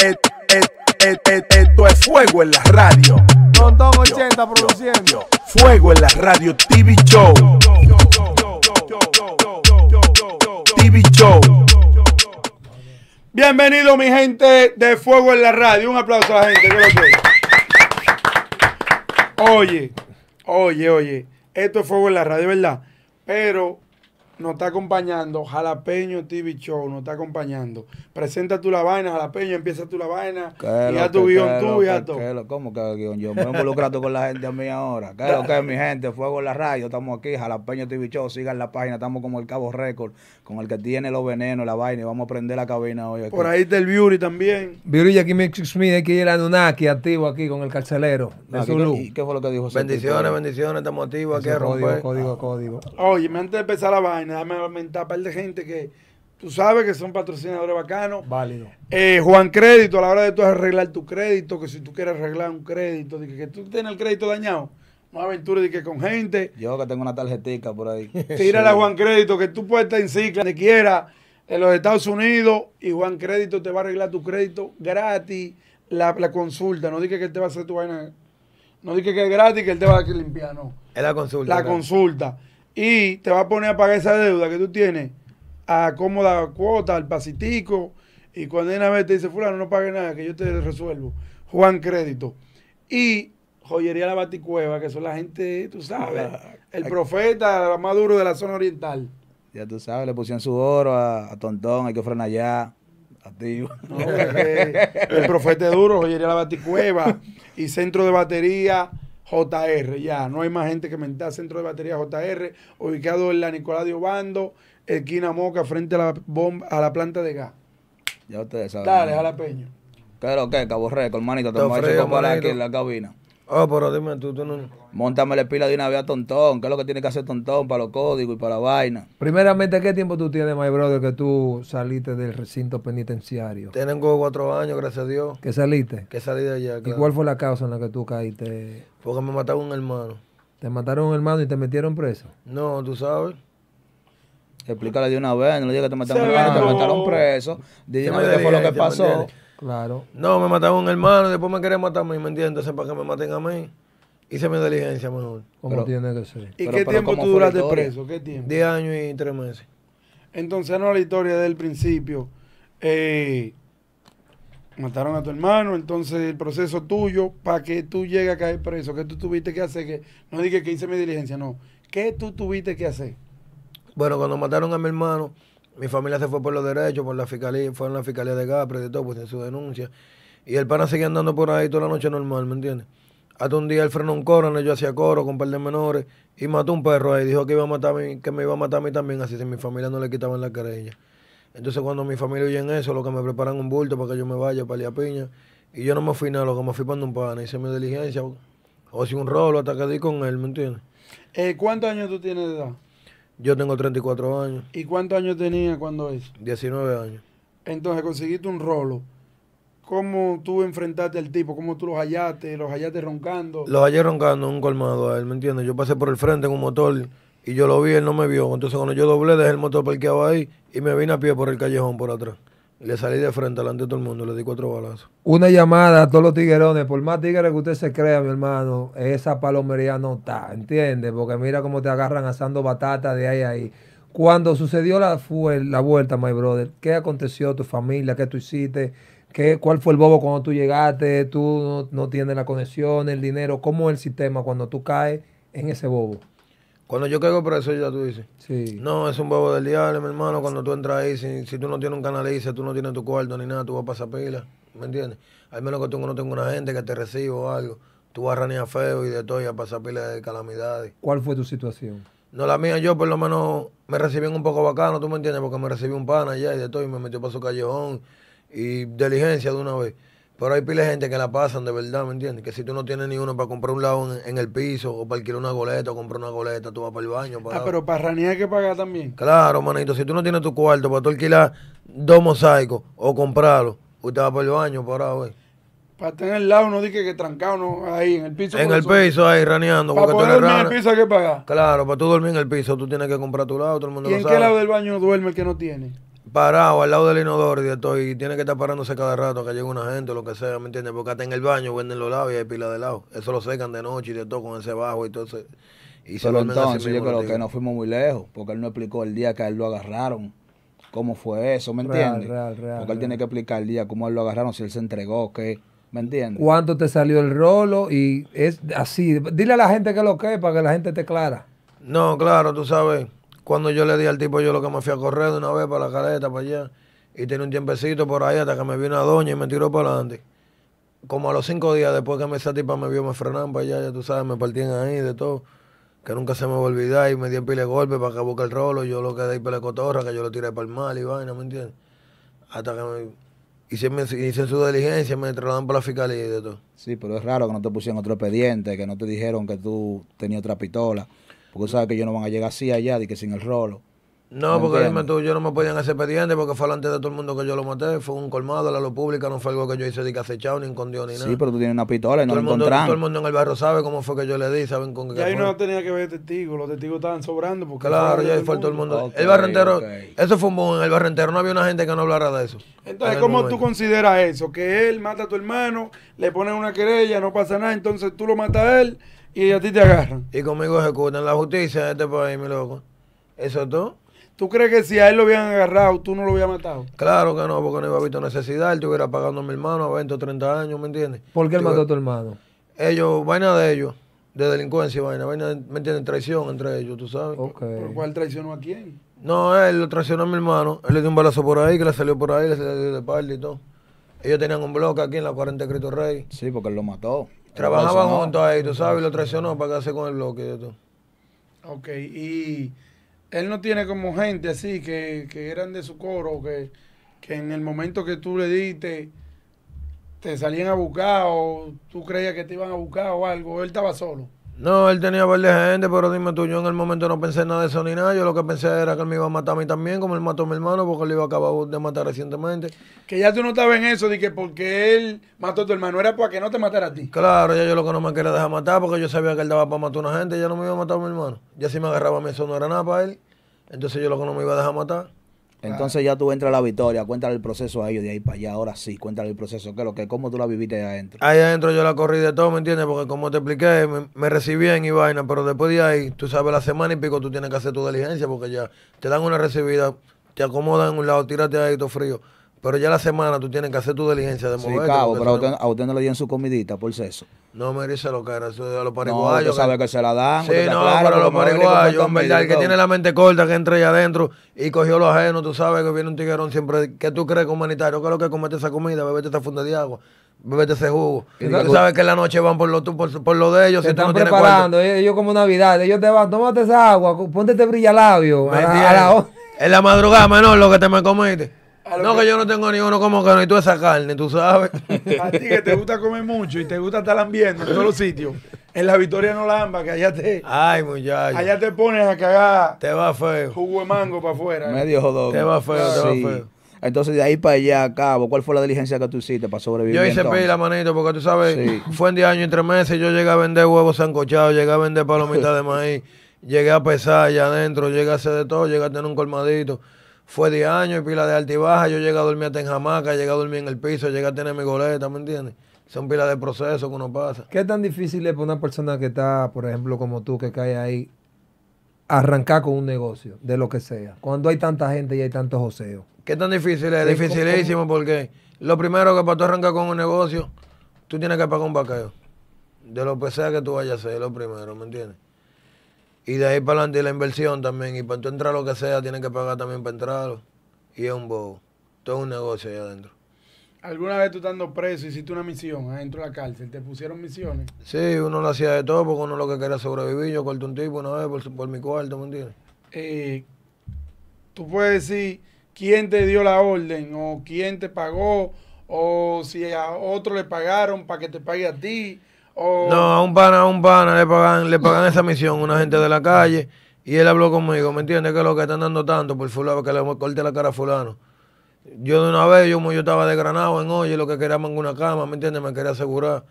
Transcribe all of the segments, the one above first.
Eh, eh, eh, esto es fuego en la radio. Don 80 produciendo. Fuego en la radio TV Show. TV Show. Bienvenido mi gente de Fuego en la Radio. Un aplauso a la gente. Oye, oye, oye. Esto es Fuego en la Radio, ¿verdad? Pero nos está acompañando, Jalapeño TV Show nos está acompañando. Presenta tú la vaina, Jalapeño, empieza tú la vaina. Y ya tu guión tú, ya tú ¿Cómo que guión yo? Me involucrado con la gente a mí ahora. ¿Qué lo que mi gente? Fuego en la radio, estamos aquí, Jalapeño TV Show, sigan la página, estamos como el Cabo Récord, con el que tiene los venenos, la vaina, y vamos a prender la cabina hoy. Por ahí está el Beauty también. Beauty aquí me Smith, aquí que ir activo aquí con el carcelero qué fue lo que dijo? Bendiciones, bendiciones, estamos activos aquí. Código, código, código. Oye, antes de empezar la vaina, va a un par de gente que tú sabes que son patrocinadores bacanos. Válido. Eh, Juan Crédito, a la hora de tú arreglar tu crédito, que si tú quieres arreglar un crédito, que, tú tienes el crédito dañado, no aventura de que con gente. Yo que tengo una tarjetita por ahí. Tírala a Juan Crédito, que tú puedes estar en cicla donde quiera, en los Estados Unidos, y Juan Crédito te va a arreglar tu crédito gratis, la, consulta. No dije que él te va a hacer tu vaina. No dije que es gratis, que él te va a limpiar, no. Es la consulta. La consulta y te va a poner a pagar esa deuda que tú tienes a cómoda cuota, al pasitico, y cuando una vez te dice, fulano, no pague nada, que yo te resuelvo. Juan Crédito. Y Joyería La Baticueva, que son la gente, tú sabes, ah, el profeta más duro de la zona oriental. Ya tú sabes, le pusieron su oro a, Tontón, hay que frenar allá. a el profeta duro, joyería La Baticueva y centro de batería JR, ya, no hay más gente que mental centro de batería JR, ubicado en la Nicolás de Obando, esquina Moca, frente a la, bomba, a la planta de gas. Ya ustedes saben. Dale, jalapeño. ¿Qué es lo que, Cabo Récord, manito? Te, aquí en la cabina. Ah, pero dime tú, tú no. Montame la pila de una vez Tontón. ¿Qué es lo que tiene que hacer Tontón para los códigos y para la vaina? Primeramente, ¿qué tiempo tú tienes, my brother, que tú saliste del recinto penitenciario? Tengo cuatro años, gracias a Dios. ¿Qué saliste? Que salí de allá. ¿Y cuál fue la causa en la que tú caíste? Porque me mataron un hermano. ¿Te mataron un hermano y te metieron preso? No, tú sabes. Explícale de una vez, no le digas que te mataron un hermano, te mataron preso. Dime qué fue lo que pasó. Claro. No, me mataron a un hermano, y después me querían matar a mí, ¿me entiendes? Entonces, para que me maten a mí, hice mi diligencia mejor. Como tiene que ser. ¿Y qué tiempo tú duraste preso? ¿Qué tiempo? Diez años y tres meses. Entonces, no la historia del principio. Eh, mataron a tu hermano, entonces el proceso tuyo para que tú llegues a caer preso, que tú tuviste que hacer, que no dije que hice mi diligencia, no. ¿Qué tú tuviste que hacer? Bueno, cuando mataron a mi hermano, mi familia se fue por los derechos, por la fiscalía, fue la fiscalía de Gapre, de todo, pues en su denuncia. Y el pana seguía andando por ahí toda la noche normal, ¿me entiendes? Hasta un día él frenó un coro, yo hacía coro con un par de menores y mató un perro ahí. Dijo que, iba a matar a mí, que me iba a matar a mí también, así si mi familia no le quitaban la querella. Entonces, cuando mi familia oye en eso, lo que me preparan un bulto para que yo me vaya para a piña. Y yo no me fui nada, lo que me fui para un pana. Hice mi diligencia, o si un rolo hasta que di con él, ¿me entiendes? Eh, ¿Cuántos años tú tienes de edad? Yo tengo 34 años. ¿Y cuántos años tenía cuando eso? 19 años. Entonces conseguiste un rolo. ¿Cómo tú enfrentaste al tipo? ¿Cómo tú los hallaste? ¿Los hallaste roncando? Los hallé roncando un colmado a él, ¿me entiendes? Yo pasé por el frente en un motor y yo lo vi, él no me vio. Entonces cuando yo doblé, dejé el motor parqueado ahí y me vine a pie por el callejón por atrás. Le salí de frente delante de todo el mundo, le di cuatro balazos. Una llamada a todos los tiguerones, por más tigres que usted se crea, mi hermano, esa palomería no está, ¿entiendes? Porque mira cómo te agarran asando batata de ahí a ahí. Cuando sucedió la, fue la vuelta, my brother, ¿qué aconteció tu familia? ¿Qué tú hiciste? ¿Qué, ¿Cuál fue el bobo cuando tú llegaste? ¿Tú no, no tienes la conexión, el dinero? ¿Cómo es el sistema cuando tú caes en ese bobo? Cuando yo caigo eso ya tú dices. Sí. No, es un huevo del diablo, mi hermano. Cuando tú entras ahí, si, tú no tienes un canalice, tú no tienes tu cuarto ni nada, tú vas a pasar pila. ¿Me entiendes? Al menos que tú no tengas una gente que te reciba o algo. Tú vas a ranear feo y de todo y a pasar pila de calamidades. ¿Cuál fue tu situación? No, la mía, yo por lo menos me recibí un poco bacano, ¿tú me entiendes? Porque me recibí un pana allá y de todo y me metió para su callejón y diligencia de una vez. Pero hay pila de gente que la pasan de verdad, ¿me entiendes? Que si tú no tienes ni uno para comprar un lado en, el piso o para alquilar una goleta o comprar una goleta, tú vas para el baño. Para... Ah, pero para ranear hay que pagar también. Claro, manito. Si tú no tienes tu cuarto para tú alquilar dos mosaicos o comprarlo, usted va para el baño para hoy. Para estar en el lado, no dije que trancado, no, ahí en el piso. En el piso, ahí, raneando. Para dormir en el piso hay que pagar. Claro, para tú dormir en el piso, tú tienes que comprar tu lado, todo el mundo ¿Y en qué lado del baño duerme el que no tiene? parado al lado del inodoro y todo, y tiene que estar parándose cada rato que llegue una gente o lo que sea, ¿me entiendes? Porque hasta en el baño venden los lados y hay pila de lado. Eso lo secan de noche y de todo con ese bajo y todo ese, Y se entonces yo creo que no fuimos muy lejos, porque él no explicó el día que a él lo agarraron, cómo fue eso, ¿me entiendes? porque él tiene que explicar el día cómo él lo agarraron, si él se entregó, qué. ¿Me entiendes? ¿Cuánto te salió el rolo? Y es así. Dile a la gente que lo que para que la gente te clara. No, claro, tú sabes. Cuando yo le di al tipo, yo lo que me fui a correr de una vez para la caleta, para allá. Y tenía un tiempecito por ahí hasta que me vio una doña y me tiró para adelante. Como a los cinco días después que me esa tipa me vio, me frenaron para allá, ya tú sabes, me partían ahí de todo. Que nunca se me va a olvidar y me dio pile golpe para que busque el rolo. Yo lo quedé ahí la cotorra, que yo lo tiré para el mal y vaina, ¿me entiendes? Hasta que me hicieron, su diligencia, me trasladaron para la fiscalía y de todo. Sí, pero es raro que no te pusieron otro expediente, que no te dijeron que tú tenías otra pistola. Porque sabes que ellos no van a llegar así allá, de que sin el rolo. No, porque dime tú, yo no me podían hacer expediente porque fue delante de todo el mundo que yo lo maté. Fue un colmado, la lo pública, no fue algo que yo hice de que acechado, ni escondió, ni nada. Sí, pero tú tienes una pistola y no lo encontraron. Todo el mundo en el barrio sabe cómo fue que yo le di, saben con qué. Y ahí no tenía que ver testigos, los testigos estaban sobrando. porque Claro, ya ahí fue todo el mundo. el barrio entero, eso fue un boom, en el barrio entero no había una gente que no hablara de eso. Entonces, ¿cómo tú consideras eso? Que él mata a tu hermano, le pone una querella, no pasa nada, entonces tú lo matas a él y a ti te agarran. Y conmigo ejecutan la justicia en este país, mi loco. Eso es todo. ¿Tú crees que si a él lo hubieran agarrado, tú no lo hubieras matado? Claro que no, porque no iba a necesidad. Él hubiera pagando a mi hermano a 20 o 30 años, ¿me entiendes? ¿Por qué él mató a tu hermano? Ellos, vaina de ellos, de delincuencia, vaina, vaina, ¿me entiendes? Traición entre ellos, tú sabes. ¿Por cuál traicionó a quién? No, él lo traicionó a mi hermano. Él le dio un balazo por ahí, que le salió por ahí, le salió de parte y todo. Ellos tenían un bloque aquí en la 40 de Cristo Rey. Sí, porque él lo mató. Trabajaban juntos ahí, tú sabes, lo traicionó para quedarse con el bloque de todo. Ok, y él no tiene como gente así que, eran de su coro, que, que en el momento que tú le diste te salían a buscar o tú creías que te iban a buscar o algo, él estaba solo. No, él tenía varias de gente, pero dime tú, yo en el momento no pensé nada de eso ni nada. Yo lo que pensé era que él me iba a matar a mí también, como él mató a mi hermano, porque él iba a acabar de matar recientemente. Que ya tú no estabas en eso, de que porque él mató a tu hermano, era para que no te matara a ti. Claro, ya yo lo que no me quería dejar matar, porque yo sabía que él daba para matar a una gente, ya no me iba a matar a mi hermano. Ya si me agarraba a mí, eso no era nada para él. Entonces yo lo que no me iba a dejar matar. Entonces ya tú entras a la victoria, cuéntale el proceso a ellos de ahí para allá, ahora sí, cuéntale el proceso, que lo que, cómo tú la viviste ahí adentro. Ahí adentro yo la corrí de todo, ¿me entiendes? Porque como te expliqué, me, recibían y vaina, pero después de ahí, tú sabes, la semana y pico tú tienes que hacer tu diligencia porque ya te dan una recibida, te acomodan en un lado, tírate ahí todo frío. Pero ya la semana tú tienes que hacer tu diligencia de mover. Sí, cabo, pero a usted, no le dieron su comidita por eso. No me dice lo que era, eso a los pariguayos. No, sabe que, se la dan. Sí, no, pero los pariguayos, en verdad, el que tiene la mente corta que entra allá adentro y cogió lo ajeno, tú sabes que viene un tiguerón siempre. ¿Qué tú crees, humanitario? ¿Qué es lo que comete esa comida? Bebete esa funda de agua bebete ese jugo. tú sabes que en la noche van por lo, por, por lo de ellos. Te están preparando, eh, ellos como Navidad. Ellos te van, tómate esa agua, ponte este brillalabio. A, la, en la madrugada, menor, lo que te me comiste. No, que... yo no tengo ni uno como que no, y tú esa carne, tú sabes. A ti que te gusta comer mucho y te gusta estar lambiendo en todos los sitios. En la Victoria no lamba, que allá te. Ay, muchacho. Allá te pones a cagar. Te va feo. Jugo de mango para afuera. Eh. Medio jodón. Te va feo, te va feo. Entonces, de ahí para allá, a cabo, ¿cuál fue la diligencia que tú hiciste para sobrevivir? Yo hice pila, manito, porque tú sabes, fue en 10 años y 3 meses. Yo llegué a vender huevos sancochados, llegué a vender palomitas de maíz, llegué a pesar allá adentro, llegué a hacer de todo, llegué a tener un colmadito fue de años y pila de altibaja. Yo llegué a dormir hasta en jamaca, llegué a dormir en el piso, llegué a tener mi goleta, ¿me entiendes? Son pilas de procesos que uno pasa. ¿Qué tan difícil es para una persona que está, por ejemplo, como tú, que cae ahí, arrancar con un negocio, de lo que sea? Cuando hay tanta gente y hay tantos joseos. ¿Qué tan difícil es? Dificilísimo porque lo primero que para tú arrancar con un negocio, tú tienes que pagar un vaqueo. De lo que sea que tú vayas a hacer, lo primero, ¿me entiendes? Y de ahí para adelante la inversión también. Y para tú entrar lo que sea, tienes que pagar también para entrar. Y es un bobo. Todo un negocio ahí adentro. ¿Alguna vez tú estando preso hiciste una misión adentro ah, de la cárcel? ¿Te pusieron misiones? Sí, uno lo hacía de todo porque uno lo que quería sobrevivir. Yo corté un tipo una vez por, por mi cuarto, ¿me entiendes? Eh, tú puedes decir quién te dio la orden o quién te pagó o si a otro le pagaron para que te pague a ti. Oh. No, a un pana, a un pana le pagan, le pagan esa misión una gente de la calle y él habló conmigo, ¿me entiendes? Que lo que están dando tanto por fulano, que le corte la cara a fulano. Yo de una vez, yo, estaba desgranado en oye, lo que queríamos en una cama, ¿me entiendes? Me quería asegurar.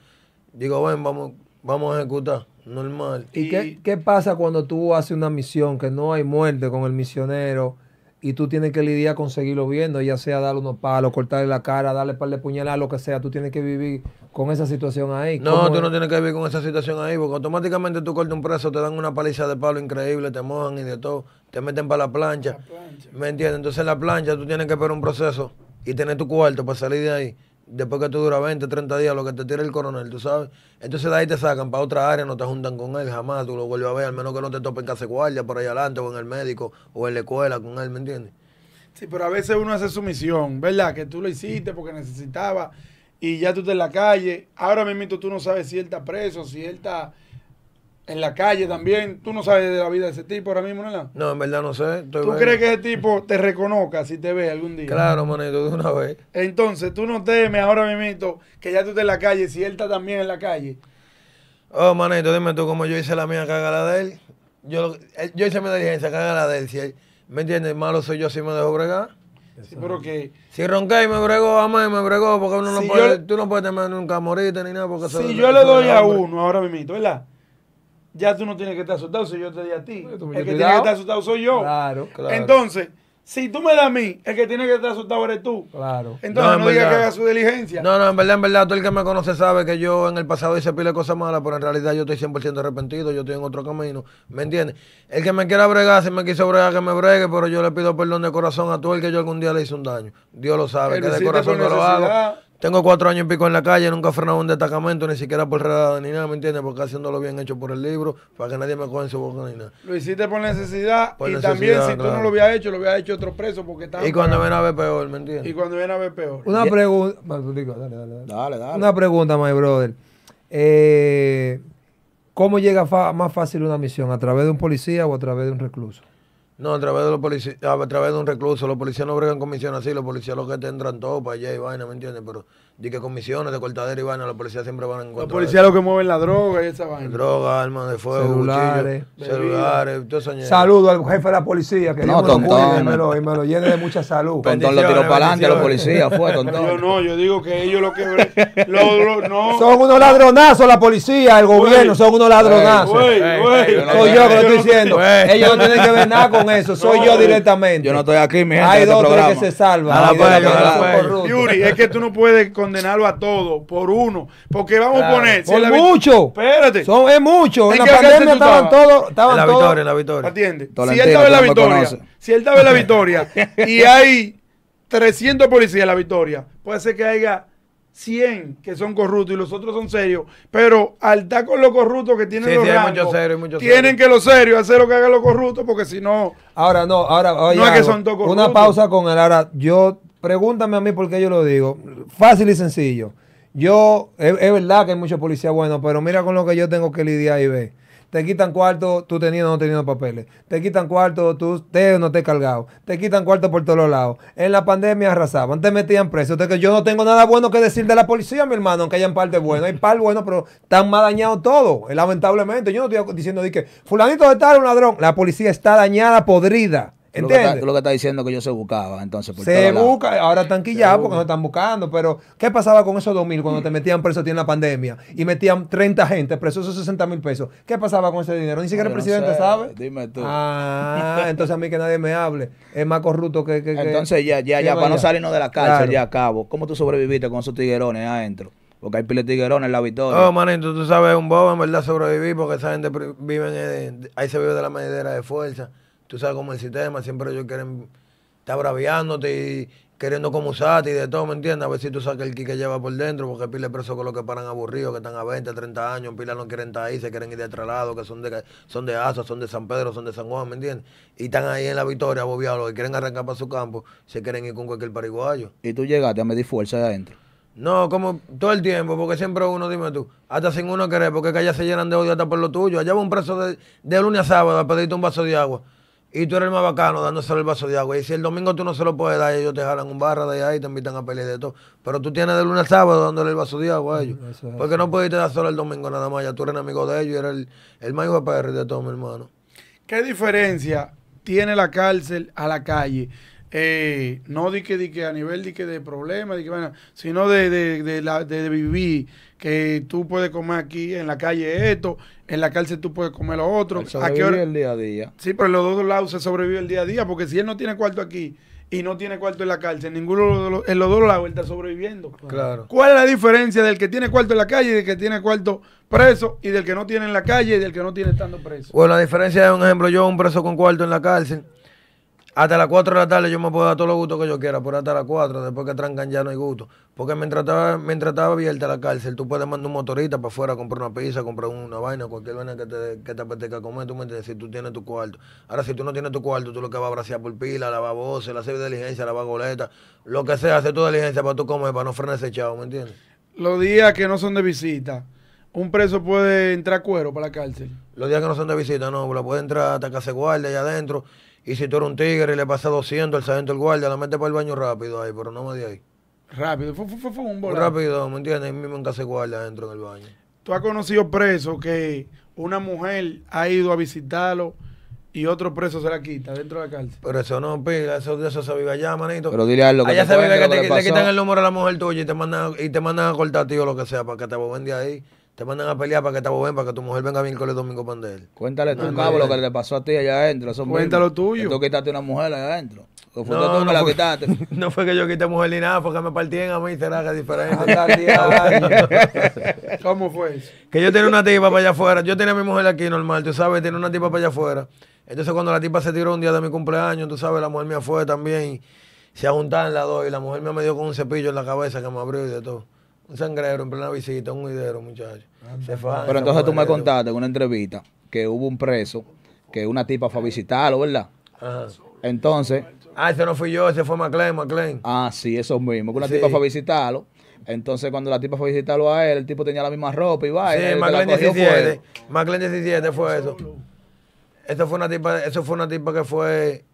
Digo, ven, vamos, vamos a ejecutar, normal. ¿Y, Qué, qué pasa cuando tú haces una misión que no hay muerte con el misionero? y tú tienes que lidiar con seguirlo viendo, ya sea darle unos palos, cortarle la cara, darle un par de puñaladas, lo que sea. Tú tienes que vivir con esa situación ahí. No, tú no tienes que vivir con esa situación ahí, porque automáticamente tú cortas un preso, te dan una paliza de palo increíble, te mojan y de todo, te meten para la plancha, la plancha. ¿Me entiendes? Entonces en la plancha tú tienes que esperar un proceso y tener tu cuarto para salir de ahí. Después que tú duras 20, 30 días, lo que te tira el coronel, tú sabes. Entonces de ahí te sacan para otra área, no te juntan con él jamás, tú lo vuelves a ver, al menos que no te topen casa guardia por ahí adelante, o en el médico, o en la escuela con él, ¿me entiendes? Sí, pero a veces uno hace su misión, ¿verdad? Que tú lo hiciste porque necesitaba y ya tú estás en la calle. Ahora mismo tú no sabes si él está preso, si él está en la calle también. Tú no sabes de la vida de ese tipo ahora mismo, ¿no? No, en verdad no sé. ¿Tú crees que ese tipo te reconozca si te ve algún día? Claro, manito, de una vez. Entonces, tú no temes ahora mismo que ya tú estés en la calle, si él está también en la calle. Oh, manito, dime tú cómo yo hice la mía cagada de él. Yo, eh, yo hice mi diligencia, cagada de él. Si él, ¿Me entiendes? Malo soy yo si me dejo bregar. Sí, pero que, si ronca y me bregó, y me bregó, porque uno no puede, tú no puedes tener nunca morirte ni nada. Porque si yo le doy a uno ahora mismo, ¿verdad? ya tú no tienes que estar asustado si yo te di a ti. el que tiene que estar asustado soy yo. Claro, claro. Entonces, si tú me das a mí, el que tiene que estar asustado eres tú. Claro. Entonces no, digas que haga su diligencia. No, no, en verdad, en verdad, todo el que me conoce sabe que yo en el pasado hice pile cosas malas, pero en realidad yo estoy 100% arrepentido, yo estoy en otro camino. ¿Me entiendes? El que me quiera bregar, si me quiso bregar, que me bregue, pero yo le pido perdón de corazón a todo el que yo algún día le hice un daño. Dios lo sabe, que de corazón no lo hago. Tengo cuatro años y pico en la calle, nunca he frenado un destacamento, ni siquiera por redada ni nada, ¿me entiendes? Porque haciéndolo bien hecho por el libro, para que nadie me coja en su boca ni nada. Lo hiciste por necesidad y también si tú no lo hubieras hecho, lo hubieras hecho otro preso porque estaba... Y cuando viene a ver peor, ¿me entiendes? Y cuando viene a ver peor. Una pregunta... Dale, dale, dale. dale, dale. Una pregunta, my brother. Eh, ¿Cómo llega más fácil una misión? ¿A través de un policía o a través de un recluso? No, a través de los a través de un recluso, los policías no bregan comisión así, los policías los que tendrán entran todo para allá y vaina, ¿me entiendes? Pero de que comisiones de cortadera y vaina, los policías siempre van a encontrar. los policías lo que mueven la droga y esa vaina. Droga, armas de fuego, celulares, celulares. Todo eso Saludo al jefe de la policía que no, tontón me lo y me lo, llene de mucha salud. Tontón lo tiró para adelante a los policías, fue tontón. Yo no, yo digo que ellos lo que. Lo, no. Son unos ladronazos la policía, el gobierno, son unos ladronazos. soy yo que lo estoy diciendo. Ellos no tienen que ver nada con eso, soy yo directamente. Yo no estoy aquí, mi gente. Hay este dos que se salvan. Yuri, es que tú no puedes condenarlo a todos por uno. Porque vamos a poner. mucho. Espérate. Son, es mucho. En, la pandemia estaban todos. Estaban victoria, Si él estaba en la victoria. Si la y hay 300 policías en la victoria, puede ser que haya 100 que son corruptos y los otros son serios, pero al estar con los corruptos que tienen los tienen que los serios hacer lo que hagan los corruptos porque si no... Ahora no, ahora... Una pausa con el ahora. Yo pregúntame a mí por qué yo lo digo. Fácil y sencillo. Yo, es, verdad que hay muchos policías buenos, pero mira con lo que yo tengo que lidiar y ve Te quitan cuarto, tú teniendo o no teniendo papeles. Te quitan cuarto, tú te no te cargado. Te quitan cuarto por todos lados. En la pandemia arrasaban, te metían preso. que yo no tengo nada bueno que decir de la policía, mi hermano, aunque hayan parte bueno. Hay par bueno, pero están más dañados todos, lamentablemente. Yo no estoy diciendo de que fulanito de tal un ladrón. La policía está dañada, podrida. Lo que, lo que, está, diciendo que yo se buscaba. Entonces, se busca, ahora están quillados porque no están buscando. Pero, ¿qué pasaba con esos 2000 cuando te metían preso a en la pandemia? Y metían 30 gente preso esos 60 mil pesos. ¿Qué pasaba con ese dinero? Ni siquiera el presidente sabe. Dime tú. Ah, entonces a mí que nadie me hable. Es más corrupto que. entonces, ya, ya, ya, para no salirnos de la cárcel, ya acabo. ¿Cómo tú sobreviviste con esos tiguerones adentro? Porque hay pile tiguerones en la victoria. No, manito, tú sabes, un bobo en verdad sobrevivir porque esa gente vive ahí se vive de la manera de fuerza tú sabes cómo es el sistema, siempre ellos quieren estar braviándote y queriendo como usarte y de todo, ¿me entiendes? A ver si tú que el que lleva por dentro, porque pile preso con los que paran aburridos, que están a 20, 30 años, pila no quieren estar ahí, se quieren ir de este lado, que son de son de Asa, son de San Pedro, son de San Juan, ¿me entiendes? Y están ahí en la victoria, bobeados, y quieren arrancar para su campo, se quieren ir con cualquier pariguayo. ¿Y tú llegaste a medir fuerza de adentro? No, como todo el tiempo, porque siempre uno, dime tú, hasta sin uno querer, porque es que allá se llenan de odio hasta por lo tuyo. Allá va un preso de, de lunes a sábado a pedirte un vaso de agua. Y tú eres el más bacano dándoselo el vaso de agua. Y si el domingo tú no se lo puedes dar, ellos te jalan un barra de ahí y te invitan a pelear de todo. Pero tú tienes de lunes a sábado dándole el vaso de agua a ellos. Mm, Porque no pudiste dar solo el domingo nada más. Ya tú eres amigo de ellos y eres el, el más hijo de perro de todo, mi hermano. ¿Qué diferencia tiene la cárcel a la calle? Eh, no di que, di que a nivel di de problemas, di que, bueno, sino de, la, de vivir que tú puedes comer aquí en la calle esto, en la cárcel tú puedes comer lo otro. sobrevive el día a día. Sí, pero en los dos lados se sobrevive el día a día, porque si él no tiene cuarto aquí y no tiene cuarto en la cárcel, ninguno en los dos lados él está sobreviviendo. Claro. ¿Cuál es la diferencia del que tiene cuarto en la calle y del que tiene cuarto preso y del que no tiene en la calle y del que no tiene estando preso? Bueno, la diferencia es un ejemplo, yo un preso con cuarto en la cárcel hasta las 4 de la tarde yo me puedo dar todo lo gusto que yo quiera, pero hasta las 4, después que trancan ya no hay gusto. Porque mientras estaba, abierta la cárcel, tú puedes mandar un motorista para afuera, comprar una pizza, comprar una vaina, cualquier vaina que te, que te apetezca comer, tú me entiendes, si tú tienes tu cuarto. Ahora, si tú no tienes tu cuarto, tú lo que vas a abrazar por pila, lavar voces, la hacer diligencia, lavar goleta, lo que sea, hace tu diligencia para tú comer, para no frenar ese chavo, ¿me entiendes? Los días que no son de visita, ¿un preso puede entrar cuero para la cárcel? Los días que no son de visita, no, la puede entrar hasta que se guarde allá adentro y si tú eres un tigre y le pasa 200 al sargento el guardia, la mete para el baño rápido ahí, pero no me de ahí. Rápido, fue, fue, un volado. Rápido, ¿me entiendes? Ahí mismo nunca se guardia adentro en baño. ¿Tú has conocido presos que una mujer ha ido a visitarlo y otro preso se la quita dentro de la cárcel? Pero eso no, pila, eso, se vive allá, manito. Pero dile algo. Allá se vive que, te, quitan el número a la mujer tuya y te mandan, y a cortar, tío, lo que sea, para que te vuelvan de ahí. Te mandan a pelear para que te bien, para que tu mujer venga bien con el Domingo él. Cuéntale tú, cabo, lo que le pasó a ti allá adentro. Cuéntalo tuyo. tú quitaste una mujer allá adentro. Fue no, fue, no fue que yo quité mujer ni nada, fue que me partían a mí, será que diferente. ¿Cómo fue eso? Que yo tenía una tipa para allá afuera. Yo tenía a mi mujer aquí normal, tú sabes, tenía una tipa para allá afuera. Entonces cuando la tipa se tiró un día de mi cumpleaños, tú sabes, la mujer me fue también. Se juntaron las dos y la mujer me dio con un cepillo en la cabeza que me abrió y de todo. Un sangrero, en plena visita, un huidero, muchacho. Pero entonces tú me contaste en una entrevista que hubo un preso, que una tipa fue a visitarlo, ¿verdad? Ajá. Entonces. Ah, ese no fui yo, ese fue McLean, McLean. Ah, sí, eso mismo. Que una tipa fue a visitarlo. Entonces, cuando la tipa fue a visitarlo a él, el tipo tenía la misma ropa y va. Sí, McLean 17. McLean 17 fue eso. Eso fue una tipa, eso fue una tipa que fue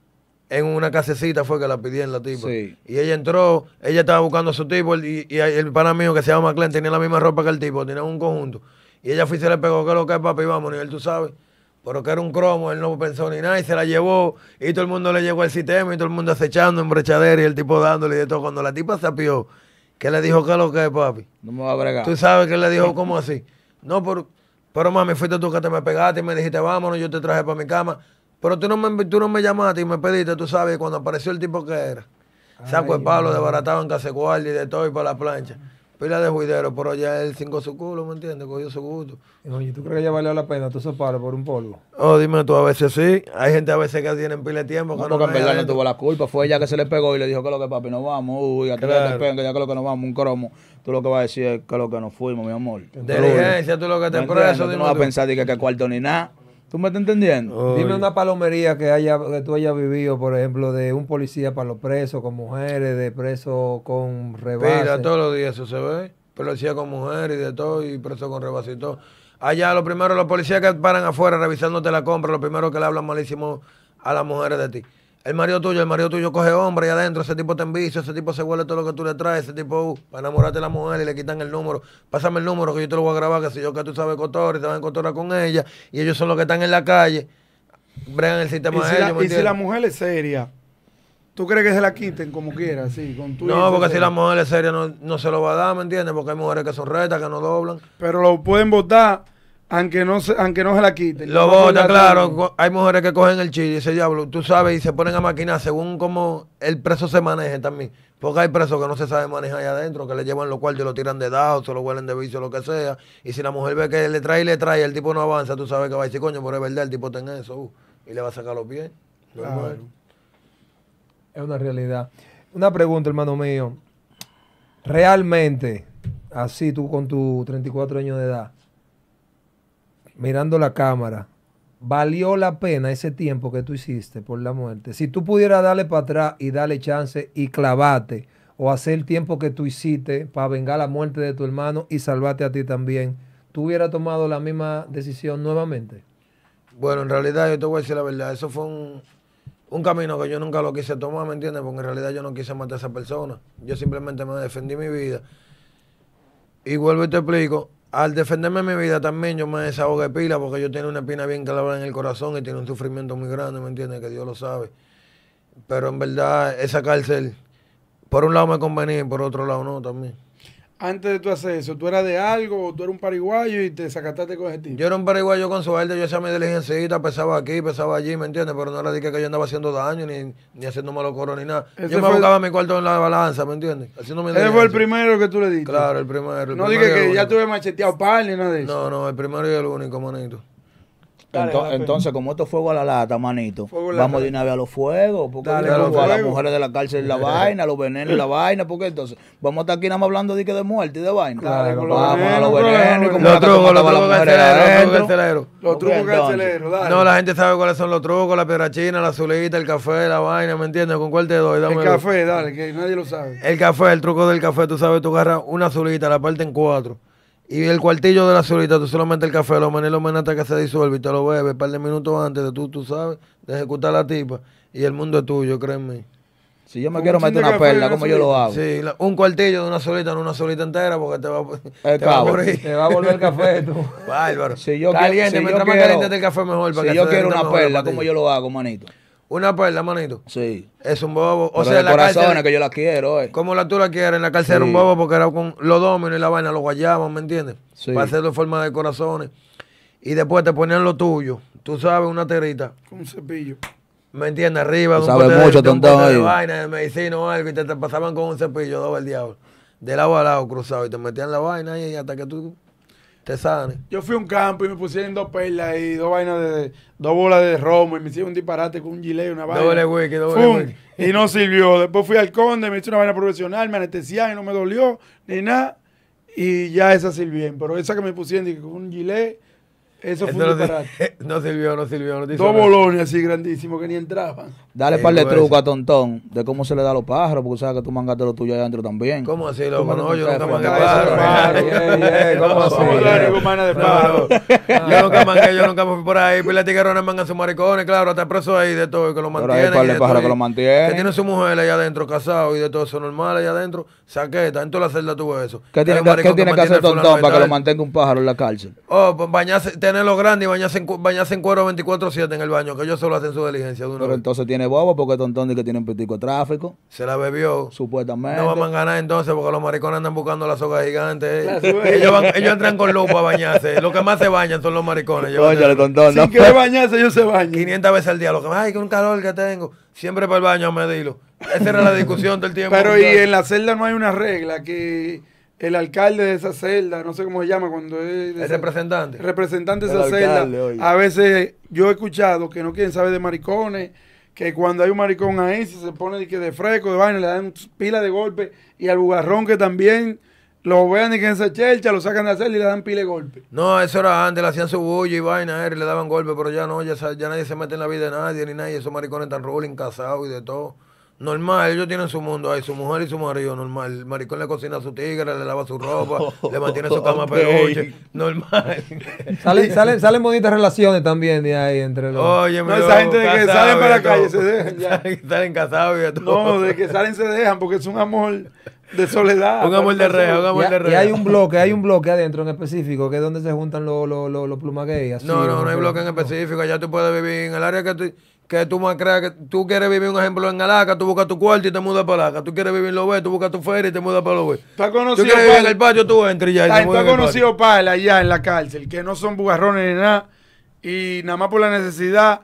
en una casecita fue que la pidieron la tipa. Y ella entró, ella estaba buscando a su tipo y, el pana mío que se llama clan tenía la misma ropa que el tipo, tenía un conjunto. Y ella fue y se le pegó, que lo que es papi, vamos, y él tú sabes. Pero que era un cromo, él no pensó ni nada y se la llevó y todo el mundo le llegó el sistema y todo el mundo acechando en brechadera y el tipo dándole y de todo. Cuando la tipa se apió, que le dijo, que lo que es papi? No me va a bregar. Tú sabes que le dijo, ¿cómo así? No, pero, pero mami, fuiste tú que te me pegaste y me dijiste, vámonos, yo te traje para mi cama. Pero tú no, me, tú no me llamaste y me pediste, tú sabes, cuando apareció el tipo que era. Saco el palo, desbaratado en y de todo y para la plancha. Pila de juidero, pero ya él cinco su culo, ¿me entiendes? Cogió su gusto. Oye, ¿tú crees que ya valió la pena tú se palos por un polvo? Oh, dime tú, a veces sí. Hay gente a veces que tienen pila de tiempo. No, porque en verdad no tuvo la culpa. Fue ella que se le pegó y le dijo que lo que papi, nos vamos. Uy, a claro. te que ya que lo que nos vamos, un cromo. Tú lo que vas a decir es que lo que nos fuimos, mi amor. Diligencia, tú lo que te preso. no vas a pensar que cuarto ni nada. ¿Tú me estás entendiendo? Dime una palomería que haya que tú hayas vivido, por ejemplo, de un policía para los presos con mujeres, de presos con rebases. Mira, todos los días eso se ve. Policía con mujeres y de todo, y presos con rebases y todo. Allá, lo primero, los policías que paran afuera revisándote la compra, lo primero que le hablan malísimo a las mujeres de ti. El marido tuyo, el marido tuyo coge hombre y adentro, ese tipo te envicia, ese tipo se huele todo lo que tú le traes, ese tipo, uh, para enamorarte de la mujer y le quitan el número. Pásame el número que yo te lo voy a grabar, que si yo que tú sabes cotor y te vas a encontrar con ella, y ellos son los que están en la calle, bregan el sistema de ellos, Y si la mujer es seria, ¿tú crees que se la quiten como quiera? Sí, con tu No, porque si la mujer es seria no, no se lo va a dar, ¿me entiendes? Porque hay mujeres que son retas, que no doblan. Pero lo pueden votar aunque no, se, aunque no se la quiten. Lo vota, claro. Hay mujeres que cogen el chile, ese diablo, tú sabes, y se ponen a maquinar según cómo el preso se maneje también. Porque hay presos que no se sabe manejar ahí adentro, que le llevan los cuartos y lo tiran de dado, se lo huelen de vicio, lo que sea. Y si la mujer ve que le trae y le trae, el tipo no avanza, tú sabes que va a decir, coño, pero es verdad, el tipo tenga eso, uh", y le va a sacar los pies. Claro. Es una realidad. Una pregunta, hermano mío. Realmente, así tú con tus 34 años de edad, mirando la cámara, valió la pena ese tiempo que tú hiciste por la muerte. Si tú pudieras darle para atrás y darle chance y clavarte o hacer el tiempo que tú hiciste para vengar la muerte de tu hermano y salvarte a ti también, ¿tú hubieras tomado la misma decisión nuevamente? Bueno, en realidad yo te voy a decir la verdad, eso fue un, un camino que yo nunca lo quise tomar, ¿me entiendes? Porque en realidad yo no quise matar a esa persona, yo simplemente me defendí mi vida. Y vuelvo y te explico, al defenderme mi vida también yo me de pila porque yo tengo una espina bien clavada en el corazón y tiene un sufrimiento muy grande, ¿me entiendes? Que Dios lo sabe. Pero en verdad esa cárcel, por un lado me convenía y por otro lado no también antes de tu hacer eso, tú eras de algo, o tú eras un paraguayo y te sacaste con ese tipo. Yo era un paraguayo con suerte, yo hacía mi diligencita, pesaba aquí, pesaba allí, ¿me entiendes? Pero no le dije que yo andaba haciendo daño, ni, ni haciendo malo coro, ni nada. yo me buscaba mi cuarto en la balanza, ¿me entiendes? Ese fue el primero que tú le diste. Claro, el primero. no dije que, ya tuve macheteado pal ni nada de eso. No, no, el primero y el único, manito entonces, pues. como esto fue fuego a la lata, manito, vamos de una vez a los fuegos, porque a, las mujeres de la cárcel la vaina, a los venenos la vaina, porque entonces vamos a estar aquí nada más hablando de que de muerte y de vaina. vamos a los venenos, los trucos, los trucos carceleros, los trucos dale. No, la gente sabe cuáles son los trucos, la piedra china, la azulita, el café, la vaina, ¿me entiendes? ¿Con cuál te doy? Dame el café, dale, que nadie lo sabe. El café, el truco del café, tú sabes, tú agarras una azulita, la parte en cuatro y el cuartillo de la solita, tú solamente el café, lo menes, lo hasta que se disuelve y te lo bebes un par de minutos antes de tú, tú sabes, de ejecutar la tipa. Y el mundo es tuyo, créeme. Si yo me quiero meter una perla, como yo lo hago. Sí, un cuartillo de una solita, no una solita entera, porque te va, te a Te va a volver el café, tú. Bárbaro. Si yo quiero, si yo quiero una perla, como yo lo hago, manito. Una perla, manito. Sí. Es un bobo. O sea, la que yo la quiero. Eh. ¿Cómo la tú la quieres? En la cárcel era un bobo porque era con los dominos y la vaina, lo guayaban, ¿me entiendes? Sí. Para hacerlo en forma de corazones. Y después te ponían lo tuyo. Tú sabes, una terita. Con un cepillo. ¿Me entiendes? Arriba, sabes mucho, de, vaina, de medicina o algo, y te, pasaban con un cepillo, doble el diablo. De lado a lado cruzado, y te metían la vaina ahí hasta que tú te sane. Yo fui a un campo y me pusieron dos perlas y dos vainas de, dos bolas de romo y me hicieron un disparate con un gilet y una vaina. Doble wiki, doble Y no sirvió. Después fui al conde, me hice una vaina profesional, me anestesiaron y no me dolió ni nada. Y ya esa sirvió. Pero esa que me pusieron con un gilet eso fue un No, sirvió, no sirvió. No Dos así grandísimos que ni entraban. Dale un eh, par de trucos a Tontón de cómo se le da a los pájaros, porque sabes que tú mangaste los tuyos allá adentro también. ¿Cómo así, No, ¿Cómo así? de pájaros. yo nunca mangué, yo nunca fui por ahí. Pila tiguerones mangan sus maricones, claro, hasta preso ahí de todo, que lo mantiene Pero que lo mantiene. Que tiene su mujer allá adentro, casado, y de todo eso normal allá adentro. Saqueta, en toda la celda tuvo eso. ¿Qué tiene, que, hacer Tontón para que lo mantenga un pájaro en la cárcel? Oh, pues bañarse, tenerlo grande y bañarse en, en cuero 24-7 en el baño, que ellos solo hacen su diligencia. De Pero entonces tiene bobo porque Tontón dice que tiene un pitico de tráfico. Se la bebió. Supuestamente. No van a ganar entonces porque los maricones andan buscando la soga gigante. Eh. ellos, ellos entran con lupa a bañarse. Lo que más se baña son los maricones. yo tontón. si bañarse, yo se baño. 500 veces al día. Lo que ay, que un calor que tengo. Siempre para el baño me dilo Esa era la discusión del tiempo. Pero y en la celda no hay una regla que el alcalde de esa celda, no sé cómo se llama cuando es... El representante. Representante de esa celda. A veces yo he escuchado que no quieren saber de maricones, que cuando hay un maricón ahí se, pone de, que de fresco, de baño, le dan pila de golpe y al bugarrón que también... Lo vean y que se chelcha, lo sacan de hacer y le dan pile golpe. No, eso era antes, le hacían su bulla y vaina, él, y le daban golpe, pero ya no, ya, nadie se mete en la vida de nadie ni nadie. Esos maricones están rolling, casados y de todo. Normal, ellos tienen su mundo ahí, su mujer y su marido, normal. El maricón le cocina a su tigre, le lava su ropa, le mantiene su cama pero normal. salen, salen, salen bonitas relaciones también de ahí entre los... Oye, no, esa gente de que salen para la calle, se dejan ya. salen casados y de todo. No, de que salen se dejan porque es un amor de soledad. Un amor de reja un amor de reja Y hay un bloque, hay un bloque adentro en específico, que es donde se juntan los los los plumas no, no, no hay bloque en específico. Allá tú puedes vivir en el área que tú, que tú más creas que tú quieres vivir, un ejemplo, en Alaca, tú buscas tu cuarto y te mudas para Alaca. Tú quieres vivir en Lobé, tú buscas tu feria y te mudas para Lobé. ¿Tú, vivir en el patio, tú entras y ya. está conocido para allá en la cárcel, que no son bugarrones ni nada, y nada más por la necesidad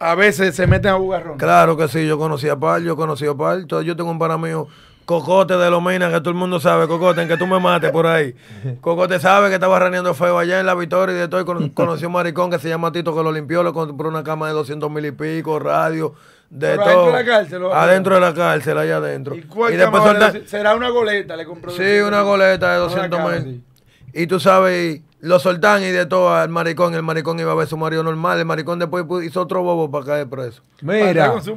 a veces se meten a bugarrones Claro que sí, yo conocí a Pal, yo conocí a Pal. Entonces, yo tengo un par mío Cocote de Lomina, que todo el mundo sabe, Cocote, en que tú me mates por ahí. Cocote sabe que estaba raneando feo allá en la Victoria y de todo. Y conoció un maricón que se llama Tito, que lo limpió, le compró una cama de 200 mil y pico, radio, de todo. Adentro de la cárcel. Adentro de la cárcel, allá adentro. ¿Y, después Será una goleta, le compró. Sí, una goleta de 200 mil. Y tú sabes lo soltan y de todo al maricón. El maricón iba a ver su marido normal. El maricón después hizo otro bobo para caer preso. Mira. Para que esté con su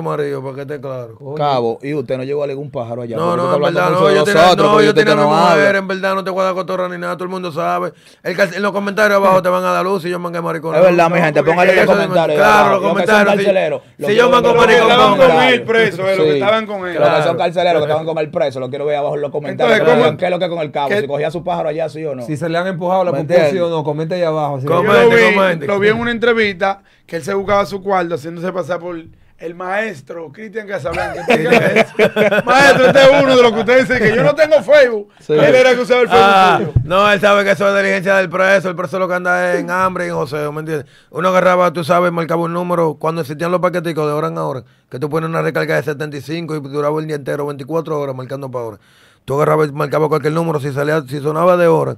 marido. Para que esté claro. Cabo, y usted no llevó a ningún pájaro allá. No, no, en verdad no. Yo tenía, nosotros, no, yo tenía mujer. En verdad no te voy a dar cotorra ni nada. Todo el mundo sabe. El, en los comentarios abajo te van a dar luz si yo mangué maricón. Es verdad, mi gente. Póngale en los comentarios. Claro, los comentarios. Si, yo mango maricón. Estaban con él preso, eh, que estaban con él. Los que carceleros que estaban con él preso. Lo quiero ver abajo en los comentarios. ¿Qué es lo que con el cabo? Si cogía su pájaro allá, sí o no. Si se le han empujado la pupusi o no, comenta ahí abajo. lo, vi, en una entrevista que él se buscaba su cuarto haciéndose pasar por el maestro Cristian Casablanca. maestro, este es uno de los que ustedes dicen que yo no tengo Facebook. Él era que usaba el Facebook. Ah, no, él sabe que eso es diligencia del preso. El preso lo que anda en hambre y en joseo, ¿me entiendes? Uno agarraba, tú sabes, marcaba un número. Cuando existían los paqueticos de hora en hora, que tú pones una recarga de 75 y duraba el día entero, 24 horas marcando para hora. Tú agarrabas, marcaba cualquier número, si salía, si sonaba de hora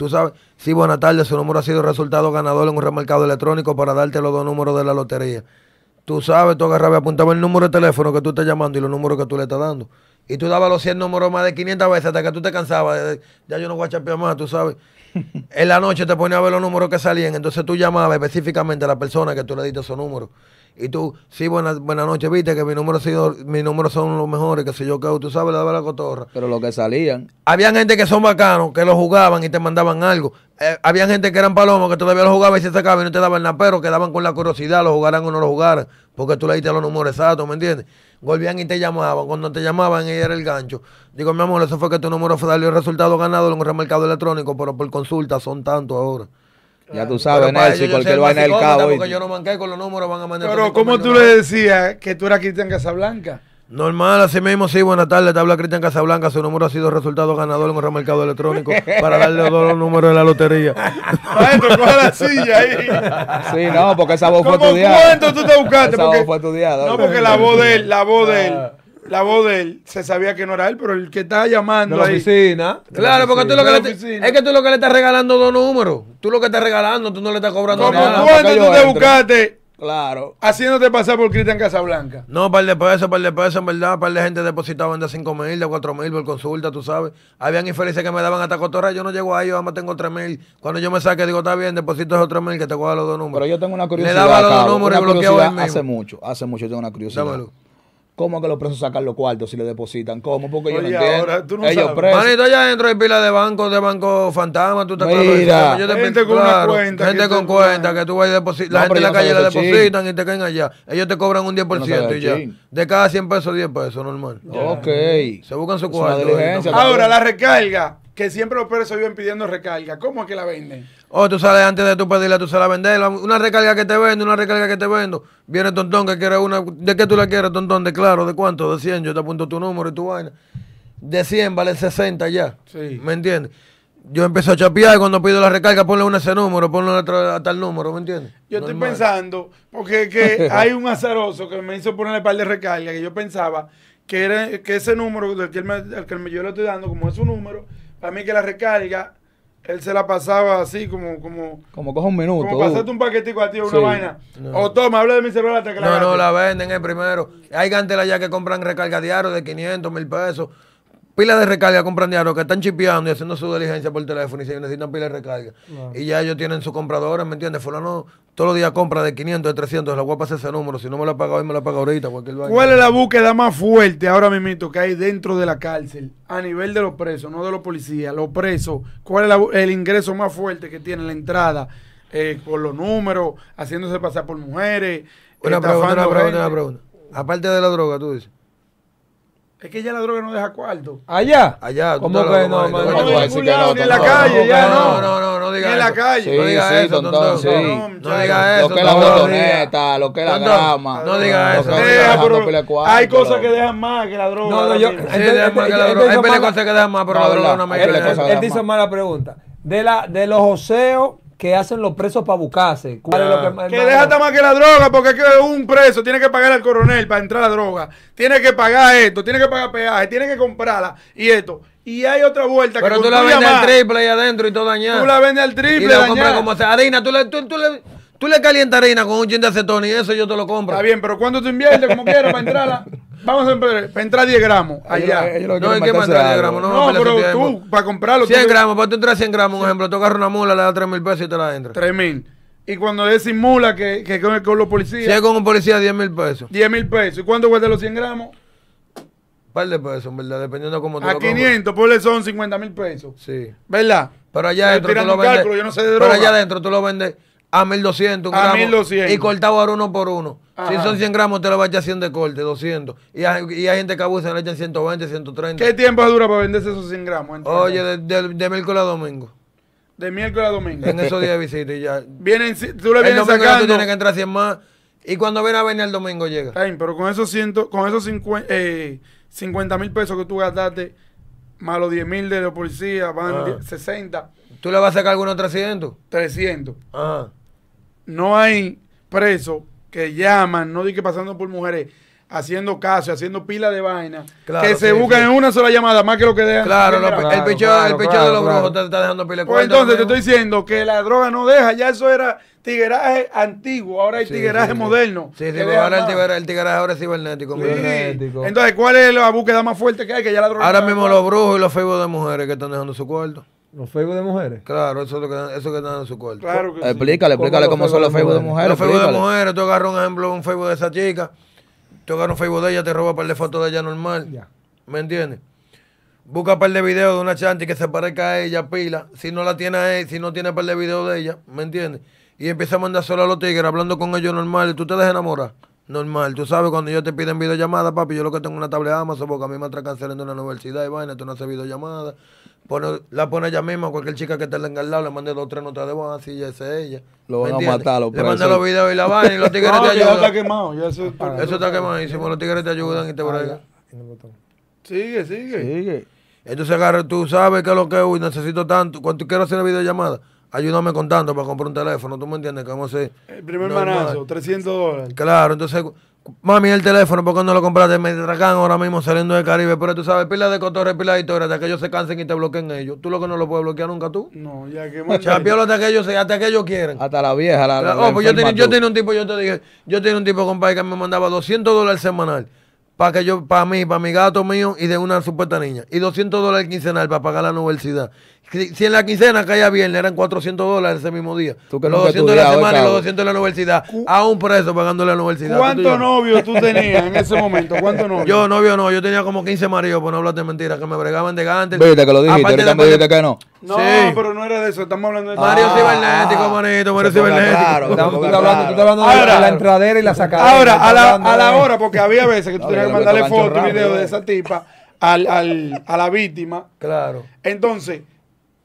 Tú sabes, sí, buenas tardes, su número ha sido resultado ganador en un remarcado electrónico para darte los dos números de la lotería. Tú sabes, tú agarrabas, apuntaba el número de teléfono que tú estás llamando y los números que tú le estás dando. Y tú dabas los 100 números más de 500 veces hasta que tú te cansabas. Eh, ya yo no voy a champear más, tú sabes. en la noche te ponía a ver los números que salían. Entonces tú llamabas específicamente a la persona que tú le diste esos números. Y tú, sí, buenas buena noches, viste que mis números, mi números son los mejores, que sé yo, que tú sabes, le daba la cotorra. Pero lo que salían. Había gente que son bacanos, que lo jugaban y te mandaban algo. Eh, Había gente que eran palomos, que todavía lo jugaban y se sacaban y no te daban nada, pero quedaban con la curiosidad, lo jugaran o no lo jugaran, porque tú le diste los números exactos, ¿me entiendes? Volvían y te llamaban. Cuando te llamaban, ella era el gancho. Digo, mi amor, eso fue que tu número salió el resultado ganado en un remercado electrónico, pero por consulta son tantos ahora. Ya tú sabes, Nelson, cualquier vaina del cabo. Porque yo no manqué con los números, van a Pero, ¿cómo tú le decías eh, que tú eras Cristian Casablanca? Normal, así mismo, sí, buenas tardes, te habla Cristian Casablanca, su número ha sido resultado ganador en el mercado electrónico para darle todos los números de la lotería. Maestro, coge la silla ahí. Sí, no, porque esa voz fue estudiada. ¿Cuánto tú te buscaste? No, porque la voz de él, la voz de él. Ah la voz de él, se sabía que no era él, pero el que estaba llamando de la Oficina, claro, porque tú lo que le, es que tú lo que le estás regalando dos números. Tú lo que estás regalando, tú no le estás cobrando No, nada. Como cuando tú te buscaste. Claro. Haciéndote pasar por Cristian Casablanca. No, par de pesos, par de pesos, en verdad. Par de gente depositaba de 5 mil, de 4 mil por consulta, tú sabes. Habían infelices que me daban hasta cotorra. Yo no llego ahí, yo además tengo 3 mil. Cuando yo me saqué, digo, está bien, deposito esos 3 mil que te cuadran los dos números. Pero yo tengo una curiosidad. Le daba los dos números y bloqueaba el mismo. Hace mucho, hace mucho yo tengo una curiosidad. ¿Cómo que los presos sacan los cuartos si le depositan? ¿Cómo? Porque yo no entiendo. Ellos Manito, allá dentro hay pila de bancos, de bancos fantasma, tú te Mira, gente con una cuenta. Gente con cuenta que tú vas a depositar. la gente en la calle la depositan y te caen allá. Ellos te cobran un 10% y ya. De cada 100 pesos, 10 pesos, normal. Ok. Se buscan su cuarto. Ahora, la recarga que siempre los perros se viven pidiendo recarga. ¿Cómo es que la venden? oh, tú sales antes de tu pedirla, tú sales a venderla. Una recarga que te vendo, una recarga que te vendo. Viene Tontón que quiere una. ¿De qué tú la quieres, Tontón? ¿De claro? ¿De cuánto? De 100. Yo te apunto tu número y tu vaina. De 100 vale 60 ya. Sí. ¿Me entiendes? Yo empecé a chapear y cuando pido la recarga, ponle una ese número, ponle a tal número, ¿me entiendes? Yo estoy pensando, porque que hay un azaroso que me hizo ponerle par de recarga, que yo pensaba que, era, que ese número del que, que yo le estoy dando, como es su número, para mí que la recarga, él se la pasaba así como. Como, como coja un minuto. Como pasarte uh. un paquetico a ti o una vaina. O toma, habla de mi celular hasta que la No, no, la venden el primero. Hay gantelas ya que compran recarga diario de 500, mil pesos pila de recarga compran diario que están chipeando y haciendo su diligencia por teléfono y se necesitan pila de recarga. Y ya ellos tienen su compradora, ¿me entiendes? Fulano todos los días compra de 500, de 300, la guapa hace ese número. Si no me la paga hoy, me lo paga ahorita. Cualquier ¿Cuál es la búsqueda más fuerte ahora mismo que hay dentro de la cárcel? A nivel de los presos, no de los policías, los presos. ¿Cuál es el ingreso más fuerte que tiene la entrada? con eh, por los números, haciéndose pasar por mujeres. Una pregunta, una pregunta, una pregunta. Aparte de la droga, tú dices. Es que ya la droga no deja cuarto. ¿Allá? Allá. ¿Cómo que no, no, no, en la calle, no. No, no, no, En la calle. no diga eso, tontón. No diga eso. Lo que es la botoneta, lo que es la gama. No diga eso. Hay cosas que dejan más que la droga. No, no, yo... Hay cosas que dejan más, pero la droga no me Él dice mala pregunta. De los oseos que hacen los presos para buscarse. que, deja deja más que la droga, porque es que un preso tiene que pagar al coronel para entrar a la droga, tiene que pagar esto, tiene que pagar peaje, tiene que comprarla y esto. Y hay otra vuelta Pero que tú la vendes al triple ahí adentro y todo dañado. Tú la vendes al triple. Y la compras como sea. Harina, tú le, tú, le, tú le calientas harina con un chin de acetón y eso yo te lo compro. Está bien, pero cuando tú inviertes como quieras para entrarla? Vamos a para entrar 10 gramos allá. no hay que entrar 10 gramos, no, no pero tú, para comprarlo. 100 gramos, para tú entrar 100 gramos, un ejemplo, tú agarras una mula, le das 3 mil pesos y te la entras. 3 mil. Y cuando él simula que, que con, con los policías. Si es con un policía, 10 mil pesos. 10 mil pesos. ¿Y cuánto cuesta los 100 gramos? Un par de pesos, ¿verdad? Dependiendo de cómo tú A 500, 500, le son 50 mil pesos. Sí. ¿Verdad? Pero allá adentro tú lo vendes. Cálculo, yo no sé de Pero allá adentro tú lo vendes a 1200. A 1200. Y cortado uno por uno. Si son 100 gramos, te lo vas a echar 100 de corte, 200. Y hay, gente que abusa, le echan 120, 130. ¿Qué tiempo dura para venderse esos 100 gramos? Oye, de, miércoles a domingo. De miércoles a domingo. En esos días de visita y ya. tú le vienes sacando. Tú tienes que entrar 100 más. Y cuando ven a venir el domingo llega. pero con esos, con esos 50 eh, mil pesos que tú gastaste, más los 10 mil de la policía, van 60. Ah. ¿Tú le vas a sacar algunos 300? 300. Ah. No hay preso que llaman, no di que pasando por mujeres, haciendo caso, haciendo pila de vaina, que se buscan en una sola llamada más que lo que dejan. Claro, el pecho, el de los brujos te está dejando pila de Pues entonces te estoy diciendo que la droga no deja, ya eso era tigueraje antiguo, ahora hay tigeraje tigueraje moderno. Sí, sí, ahora el tigueraje, ahora es cibernético, Entonces, ¿cuál es la búsqueda más fuerte que hay? Que ya la droga ahora mismo los brujos y los Facebook de mujeres que están dejando su cuarto. ¿Los Facebook de mujeres? Claro, eso es lo que, eso que están en su cuarto. Eh, explícale, explícale cómo, son los Facebook de mujeres. Los Facebook de mujeres, tú agarras un ejemplo, un Facebook de esa chica, tú agarras un Facebook de ella, te roba un par de fotos de ella normal. ¿Me entiendes? Busca un par de videos de una chanti que se parezca a ella, pila. Si no la tiene a si no tiene un par de videos de ella, ¿me entiendes? Y empieza a mandar solo a los tigres, hablando con ellos normal, tú te dejas enamorar. Normal, tú sabes, cuando ellos te piden videollamada, papi, yo lo que tengo una tablet Amazon, porque a mí me atracan en una universidad y vaina, tú no haces videollamada la pone ella misma, cualquier chica que esté al lado, le mandé dos o tres notas de voz, así ya es ella. Lo van a matar, lo Le manda los videos y la van y los tigres te ayudan. Eso está quemado, ya eso, está quemado, está si los tigres te ayudan y te bregan. Sigue, sigue. Sigue. Entonces agarra, tú sabes que es lo que uy, necesito tanto. Cuando quiero hacer una videollamada, ayúdame con tanto para comprar un teléfono, tú me entiendes, ¿Cómo se.? El primer manazo, 300 dólares. Claro, entonces Mami, el teléfono, Porque no lo compraste? Me tracan ahora mismo saliendo del Caribe. Pero tú sabes, pila de cotorre, pila de historia, hasta que ellos se cansen y te bloqueen ellos. ¿Tú lo que no lo puedes bloquear nunca tú? No, ya que más. Chapiolo hasta que ellos, hasta que ellos quieren. Hasta la vieja, la, pues yo tenía, un tipo, yo te dije, yo tenía un tipo, compadre, que me mandaba 200 dólares semanal para que yo, para mí, para mi gato mío y de una supuesta niña. Y 200 dólares quincenal para pagar la universidad. Si, en la quincena caía viernes, eran 400 dólares ese mismo día. los 200 de la semana y los 200 de la universidad. un preso pagando la universidad. ¿Cuántos novios tú tenías en ese momento? ¿Cuántos novios? Yo, novio no. Yo tenía como 15 maridos, por no de mentiras, que me bregaban de gantes. Viste que lo dijiste, ahorita me que no. No, sí. pero no era de eso. Estamos hablando de... Mario ah, cibernético, manito. Mario cibernético. Claro, tú, hablando, tú de la entradera y la sacada. Ahora, a la, hora, porque había veces que tú tenías que mandarle fotos y videos de esa tipa al, al, a la víctima. Claro. Entonces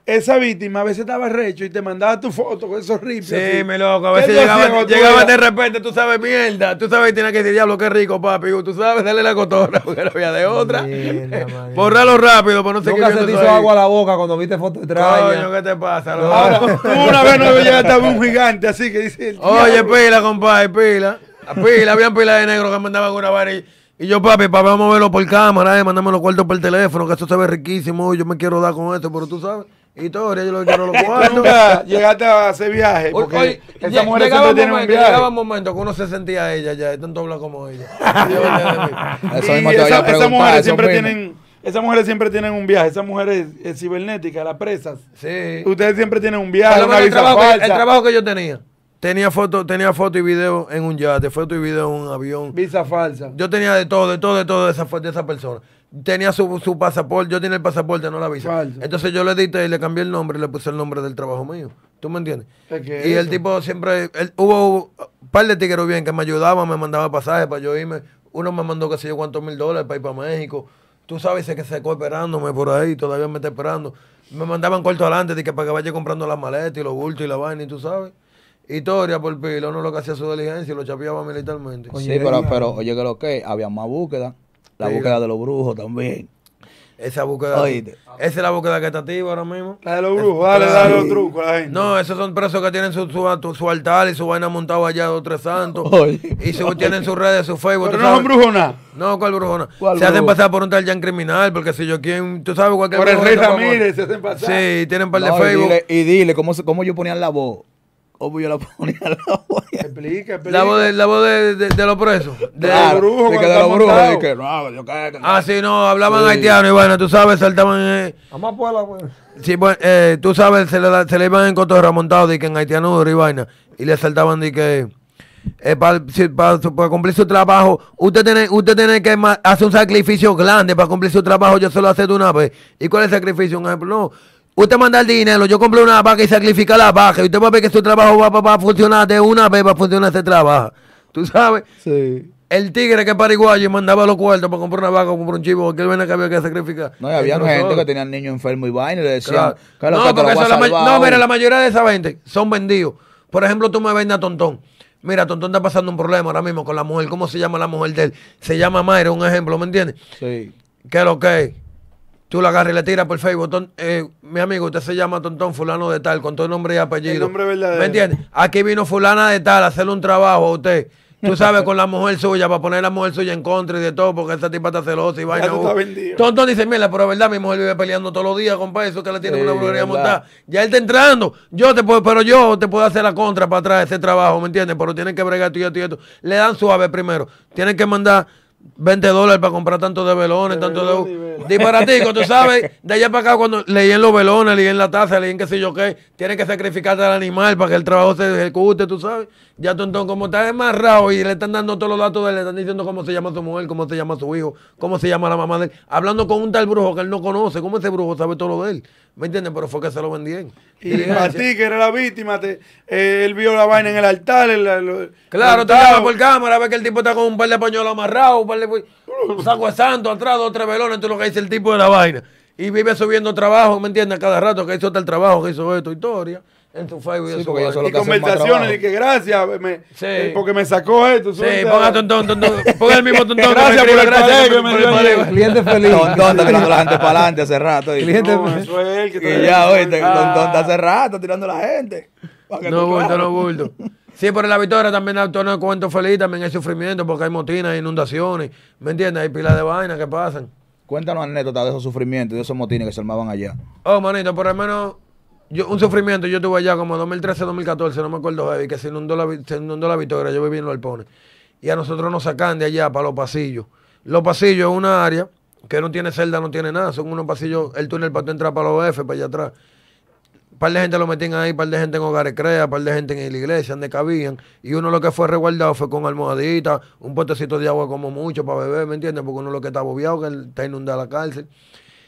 esa víctima a veces estaba recho y te mandaba tu foto con esos Sí, me mi loco, a veces llegaba, llegaba de repente, tú sabes, mierda, tú sabes, tiene que decir, diablo, qué rico, papi, tú sabes, dale la cotorra, porque no había de otra. Borralo rápido, pues no sé qué se te hizo agua a la boca cuando viste fotos Ay, Coño, ¿qué te pasa? una vez no veía estaba un gigante, así que dice Oye, pila, compadre, pila. Ah, pila, habían pila de negro que mandaban una varilla. y... yo, papi, papi, vamos a verlo por cámara, eh, mandame los cuartos por el teléfono, que eso se ve riquísimo, yo me quiero dar con esto, pero tú sabes y yo lo quiero los cuartos. llegaste a hacer viaje. Porque hoy, hoy, esa mujer siempre tiene un viaje. Llegaba un momento que uno se sentía ella ya, tanto habla como ella. esas mujeres siempre tienen. Esas mujeres siempre tienen un viaje, esas mujeres es eh, cibernéticas, las presas. Sí. Ustedes siempre tienen un viaje. Una visa el, el trabajo que yo tenía. Tenía foto, tenía foto y video en un yate, foto y video en un avión. Visa falsa. Yo tenía de todo, de todo, de todo de esa, de esa persona. Tenía su, pasaporte, yo tenía el pasaporte, no la visa. Entonces yo le edité y le cambié el nombre le puse el nombre del trabajo mío. ¿Tú me entiendes? y el tipo siempre, hubo, un par de tigres bien que me ayudaban, me mandaban pasajes para yo irme. Uno me mandó qué sé yo cuántos mil dólares para ir para México. Tú sabes que se cooperando esperándome por ahí, todavía me está esperando. Me mandaban corto adelante de que para que vaya comprando las maletas y los bultos y la vaina, y tú sabes. Historia por pilo, uno lo que hacía su diligencia y lo chapeaba militarmente. sí, pero, pero oye que lo que, había más búsqueda, la búsqueda de los brujos también. Esa búsqueda. Esa es la búsqueda que está activa ahora mismo. La de los brujos, dale, dale los trucos la gente. No, esos son presos que tienen su, su, altar y su vaina montado allá de tres santos. y su, tienen sus redes, su Facebook. Pero no son brujonas. No, ¿cuál brujona? Se hacen pasar por un tal Jan criminal, porque si yo quién, tú sabes cualquier Por el rey Ramírez se hacen pasar. Sí, tienen par de Facebook. Y dile, cómo, cómo yo ponían la voz. ¿Cómo yo la ponía la voz? Explica, explica. La voz de, la voz de, de, los presos. De, los brujos. de los brujos. no, ah, sí, no, hablaban haitianos haitiano y bueno, tú sabes, saltaban. Eh, Vamos a Puebla, Sí, bueno, eh, tú sabes, se le, se iban en cotorra montado de que en haitiano, y vaina. Y le saltaban de que. Eh, para, cumplir su trabajo, usted tiene, usted tiene que hacer un sacrificio grande para cumplir su trabajo, yo solo lo hace de una vez. ¿Y cuál es el sacrificio? ejemplo, no Usted manda el dinero, yo compré una vaca y sacrifica la vaca. Y usted va a ver que su trabajo va, a funcionar de una vez, va a funcionar ese trabajo. ¿Tú sabes? Sí. El tigre que es y mandaba los cuartos para comprar una vaca o comprar un chivo, él venía que había que sacrificar. No, había gente que tenía niños enfermos y vaina y le decían, no, la mira, la mayoría de esa gente son vendidos. Por ejemplo, tú me vendes a Tontón. Mira, Tontón está pasando un problema ahora mismo con la mujer. ¿Cómo se llama la mujer de él? Se llama Mayra, un ejemplo, ¿me entiendes? Sí. ¿Qué es lo que es? Tú la agarras y le tiras por Facebook. Eh, mi amigo, usted se llama Tontón Fulano de Tal, con todo nombre y apellido. El nombre ¿Me entiendes? Aquí vino Fulana de Tal a hacerle un trabajo a usted. Tú sabes, con la mujer suya, para poner la mujer suya en contra y de todo, porque esa tipa está celosa y vaina. Uh. Tontón dice, mira, pero verdad, mi mujer vive peleando todos los días, compadre. eso que le tiene una brujería montada. Ya él está entrando. Yo te puedo, pero yo te puedo hacer la contra para atrás ese trabajo, ¿me entiendes? Pero tienen que bregar tú y esto y esto. Le dan suave primero. Tienen que mandar 20 dólares para comprar tanto de velones, tanto de... Disparatico, tú sabes, de allá para acá cuando leían los velones, en la taza, en qué sé yo qué, tienen que sacrificarte al animal para que el trabajo se ejecute, tú sabes. Ya tú entonces, como está enmarrado y le están dando todos los datos de él, le están diciendo cómo se llama su mujer, cómo se llama su hijo, cómo se llama la mamá de él, hablando con un tal brujo que él no conoce, ¿cómo ese brujo sabe todo lo de él? ¿Me entiendes? Pero fue que se lo vendían. Y, a ti, que era la víctima, te, eh, él vio la vaina en el altar. El, claro, te llama por cámara, ve que el tipo está con un par de pañuelos amarrados, un par de saco de santo atrás, dos, tres velones, tú lo que dice el tipo de la vaina. Y vive subiendo trabajo, ¿me entiendes? Cada rato que hizo tal trabajo, que hizo esto, historia. En tu Facebook y yo y conversaciones, y que gracias, eh, porque me sacó esto. Sí, ponga tontón, tontón, ponga el mismo tontón. gracias por el gracia que Cliente feliz. Tontón está tirando la gente para adelante hace rato. Y, cliente feliz. él y ya, oye. Ah". tontón está hace rato tirando la gente. No bulto, no bulto. Sí, por la victoria también al tono cuento feliz, también hay sufrimiento porque hay motinas, hay inundaciones, ¿me entiendes? Hay pilas de vainas que pasan. Cuéntanos anécdotas de esos sufrimientos, de esos motines que se armaban allá. Oh, manito, por lo menos yo, un sufrimiento, yo estuve allá como 2013, 2014, no me acuerdo, que se inundó, la, se inundó la Victoria, yo viví en los Alpones. Y a nosotros nos sacan de allá para los pasillos. Los pasillos es una área que no tiene celda, no tiene nada, son unos pasillos, el túnel para tú entrar para los F, para allá atrás. Un par de gente lo metían ahí, un par de gente en hogares crea, un par de gente en la iglesia, donde cabían. Y uno lo que fue resguardado fue con almohaditas, un potecito de agua como mucho para beber, ¿me entiendes? Porque uno lo que está bobeado, que está inundada la cárcel.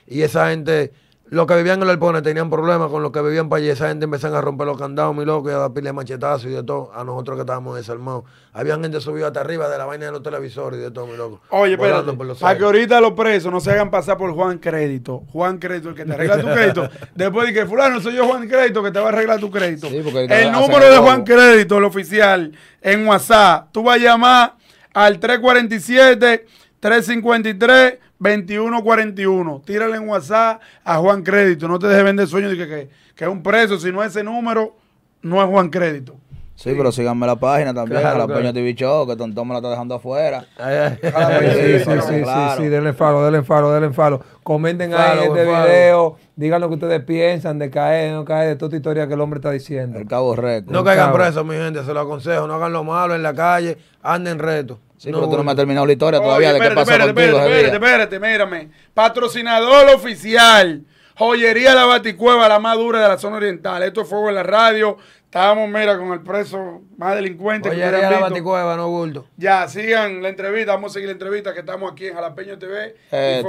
Y esa gente los que vivían en el Alpone tenían problemas con los que vivían para allá. Esa gente empezaron a romper los candados, mi loco, y a dar pile machetazos y de todo. A nosotros que estábamos desarmados. habían gente subida hasta arriba de la vaina de los televisores y de todo, mi loco. Oye, pero para que ahorita los presos no se hagan pasar por Juan Crédito. Juan Crédito, el que te arregla tu crédito. Después de que fulano soy yo Juan Crédito que te va a arreglar tu crédito. el número de Juan Crédito, el oficial, en WhatsApp. Tú vas a llamar al 347 353 2141. Tírale en WhatsApp a Juan Crédito. No te dejes vender sueños de que, que, es un preso. Si no es ese número, no es Juan Crédito. Sí, pero síganme la página también, a la Peña TV Show, que Tontón me la está dejando afuera. Sí, sí, sí, sí, sí, denle falo, denle falo, denle Comenten ahí este video digan lo que ustedes piensan de caer, no caer, de toda esta historia que el hombre está diciendo. El cabo recto. No caigan presos, mi gente, se lo aconsejo. No hagan lo malo en la calle, anden reto. Sí, no, pero tú no me has terminado la historia todavía de qué pasa espérate, espérate, espérate, espérate, mírame. Patrocinador oficial. Joyería La Baticueva, la más dura de la zona oriental. Esto es Fuego en la Radio. Estábamos, mira, con el preso más delincuente que hubiera no Ya, sigan la entrevista, vamos a seguir la entrevista que estamos aquí en Jalapeño TV. Eh,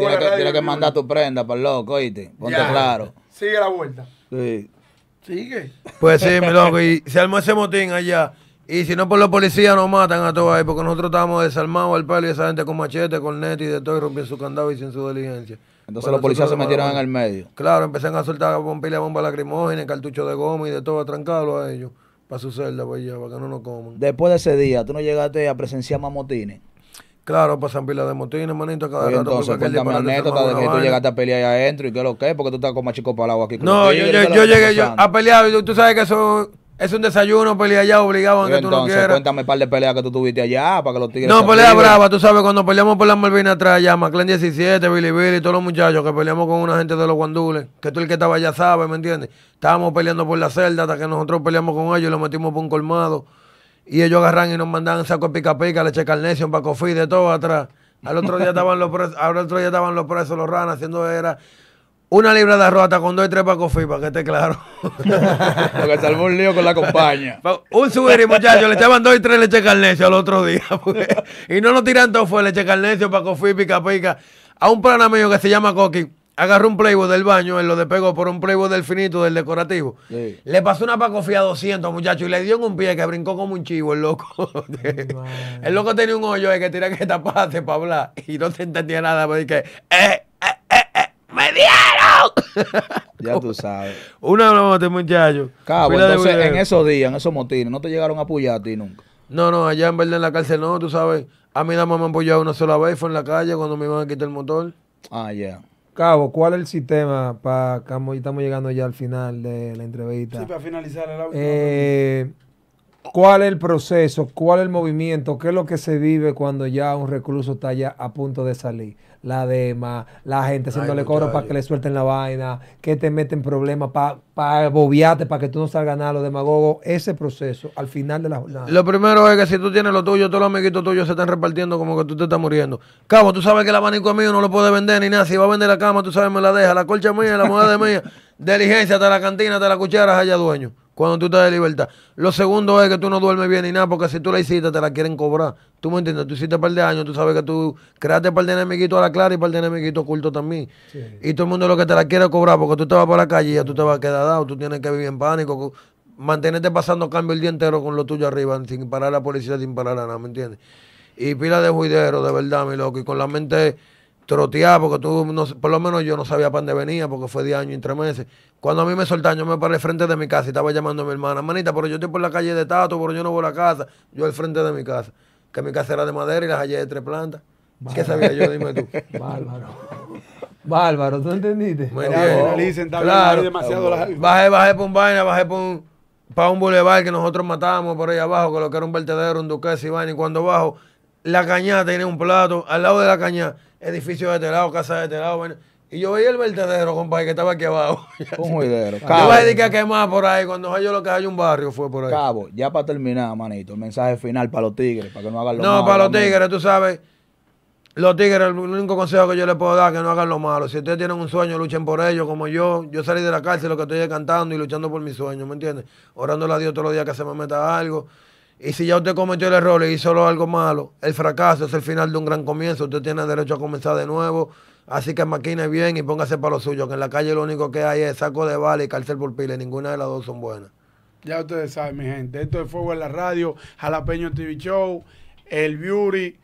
que, mandar tu prenda para loco, oíste, ponte claro. Sigue la vuelta. Sí. Sigue. Pues sí, mi loco, y se armó ese motín allá. Y si no por los policías nos matan a todos ahí, porque nosotros estábamos desarmados al palo y esa gente con machete, con net y de todo, y rompiendo su candado y sin su diligencia. Entonces los policías se metieron en el medio. Claro, empezaron a soltar con pila de bomba lacrimógena, cartucho de goma y de todo, a a ellos para su celda, pues ya, para que no nos coman. Después de ese día, ¿tú no llegaste a presenciar más motines? Claro, pasan pilas de motines, manito, cada rato. Entonces, cuéntame anécdota de que tú llegaste a pelear ahí adentro y qué es lo que es, porque tú estás con machico agua aquí. no, yo, yo, llegué a pelear, y tú sabes que eso es un desayuno, pelea pues, allá, obligado aunque tú no quieras. Cuéntame un par de peleas que tú tuviste allá para que los tigres. No, pelea brava, tú sabes, cuando peleamos por las Malvinas atrás allá, Maclean 17, Billy Billy, todos los muchachos que peleamos con una gente de los guandules, que tú el que estaba allá sabe, ¿me entiendes? Estábamos peleando por la celda hasta que nosotros peleamos con ellos y lo metimos por un colmado. Y ellos agarran y nos mandaban saco de pica pica, leche carnesio, un pacofí de todo atrás. Al otro día estaban los presos, al otro día estaban los presos, los ranas, haciendo era una libra de arroz con dos y tres para coffee, para que esté claro. Porque salvó un lío con la compañía. un subir, muchachos, le llaman dos y tres leche carnesio al otro día. y no lo tiran todo, fue leche carnesio para coffee, pica pica. A un plana mío que se llama Coqui, agarró un playboy del baño, él lo despegó por un playboy del finito, del decorativo. Le pasó una para coffee a 200, muchachos, y le dio en un pie que brincó como un chivo, el loco. el loco tenía un hoyo de que tenía que taparse para hablar. Y no se entendía nada, porque, eh, ya tú sabes. Una broma de este muchacho. Cabo, entonces en esos días, en esos motines, no te llegaron a apoyar a ti nunca. No, no, allá en Verde en la cárcel no, tú sabes. A mí nada mamá me han apoyado una sola vez, fue en la calle cuando mi iban a el motor. Ah, ya. Cabo, ¿cuál es el sistema para estamos llegando ya al final de la entrevista? Sí, para finalizar el audio. Eh, ¿Cuál es el proceso? ¿Cuál es el movimiento? ¿Qué es lo que se vive cuando ya un recluso está ya a punto de salir? la DEMA, la gente haciéndole coro para que le suelten la vaina, que te meten problemas para pa para que tú no salgas nada, los demagogos. Ese proceso al final de la jornada. Lo primero es que si tú tienes lo tuyo, todos los amiguitos tuyos se están repartiendo como que tú te estás muriendo. Cabo, tú sabes que el abanico mío, no lo puede vender ni nada. Si va a vender la cama, tú sabes, me la deja. La colcha mía, la moneda de mía. Diligencia, hasta la cantina, hasta la cuchara, allá dueño cuando tú estás de libertad. Lo segundo es que tú no duermes bien ni nada, porque si tú la hiciste, te la quieren cobrar. Tú me entiendes, tú hiciste un par de años, tú sabes que tú creaste un par de enemiguitos a la clara y para par de enemiguitos oculto también. Y todo el mundo lo que te la quiere cobrar, porque tú te vas para la calle y ya tú te vas a quedar dado, tú tienes que vivir en pánico. Mantenerte pasando cambio el día entero con lo tuyo arriba, sin parar a la policía, sin parar nada, ¿me entiendes? Y pila de juidero, de verdad, mi loco, y con la mente trotear, porque tú, no, por lo menos yo no sabía para dónde venía, porque fue de año y tres meses. Cuando a mí me soltaron, yo me paré al frente de mi casa y estaba llamando a mi hermana, manita, pero yo estoy por la calle de Tato, pero yo no voy a la casa, yo al frente de mi casa, que mi casa era de madera y las hallé de tres plantas. ¿Qué sabía yo? Dime tú. Bárbaro. Bárbaro, ¿tú entendiste? Me demasiado Bajé, bajé por un vaina, bajé por un, para un bulevar que nosotros matábamos por ahí abajo, que lo que era un vertedero, un duques y vaina, y cuando bajo, la cañada tiene un plato, al lado de la cañada edificios de este lado, casa de este lado. Bueno. Y yo veía el vertedero, compadre, que estaba aquí abajo. Un huidero Yo me a a quemar por ahí. Cuando yo lo que hay un barrio fue por ahí. Cabo, ya para terminar, manito, el mensaje final para los tigres, para que no hagan lo malo. No, para los tigres, tú sabes. Los tigres, el único consejo que yo les puedo dar es que no hagan lo malo. Si ustedes tienen un sueño, luchen por ello, como yo. Yo salí de la cárcel, lo que estoy cantando y luchando por mi sueño, ¿me entiendes? Orando a Dios todos los días que se me meta algo. Y si ya usted cometió el error y hizo algo malo, el fracaso es el final de un gran comienzo. Usted tiene derecho a comenzar de nuevo. Así que maquine bien y póngase para lo suyo, que en la calle lo único que hay es saco de bala y cárcel por pila. ninguna de las dos son buenas. Ya ustedes saben, mi gente. Esto es Fuego en la Radio, Jalapeño TV Show, El Beauty.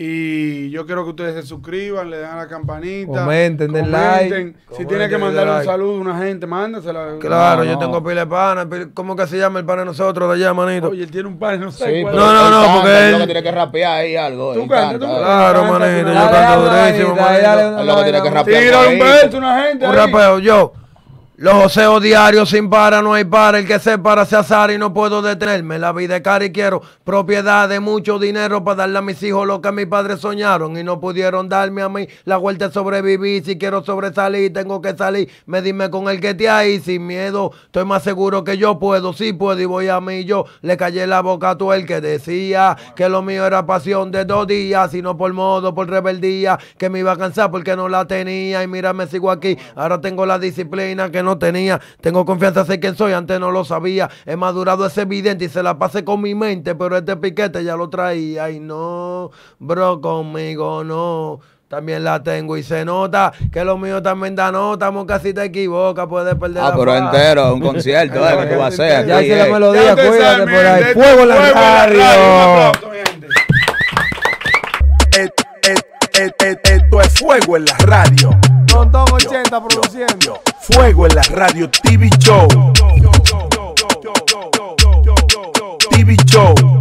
Y yo quiero que ustedes se suscriban, le den a la campanita. Comenten, den like. Si tienen que mandarle un saludo a una gente, mándasela. Claro, yo tengo pila de pana. ¿Cómo que se llama el pan de nosotros de allá, manito? Oye, él tiene un pana, no sé. Sí, no, no, no, porque él. Lo que tiene que rapear ahí algo. Tú cantas, Claro, manito, yo canto durísimo, manito. Lo que tiene que rapear. Tírale un beso a una gente. Un rapeo, yo. Los oseos diarios sin para, no hay para. El que se para se azar y no puedo detenerme. La vida es cara y quiero propiedad de mucho dinero para darle a mis hijos lo que mis padres soñaron y no pudieron darme a mí. La vuelta es sobrevivir. Si quiero sobresalir, tengo que salir. Me dime con el que te hay sin miedo. Estoy más seguro que yo puedo, sí puedo y voy a mí. Yo le callé la boca a todo el que decía que lo mío era pasión de dos días, sino por modo, por rebeldía, que me iba a cansar porque no la tenía. Y mira, me sigo aquí. Ahora tengo la disciplina que no no tenía. Tengo confianza, sé quién soy, antes no lo sabía. He madurado, es evidente y se la pasé con mi mente, pero este piquete ya lo traía. Y no, bro, conmigo no. También la tengo y se nota que lo mío también da nota, Estamos Casi te equivoca puedes perder Ah, pero entero, un concierto, eh, que tú a hacer. Ya la melodía, cuídate por ahí. Esto es Fuego en la Radio. Rondón 80 produciendo. Fuego en la Radio TV Show. TV Show.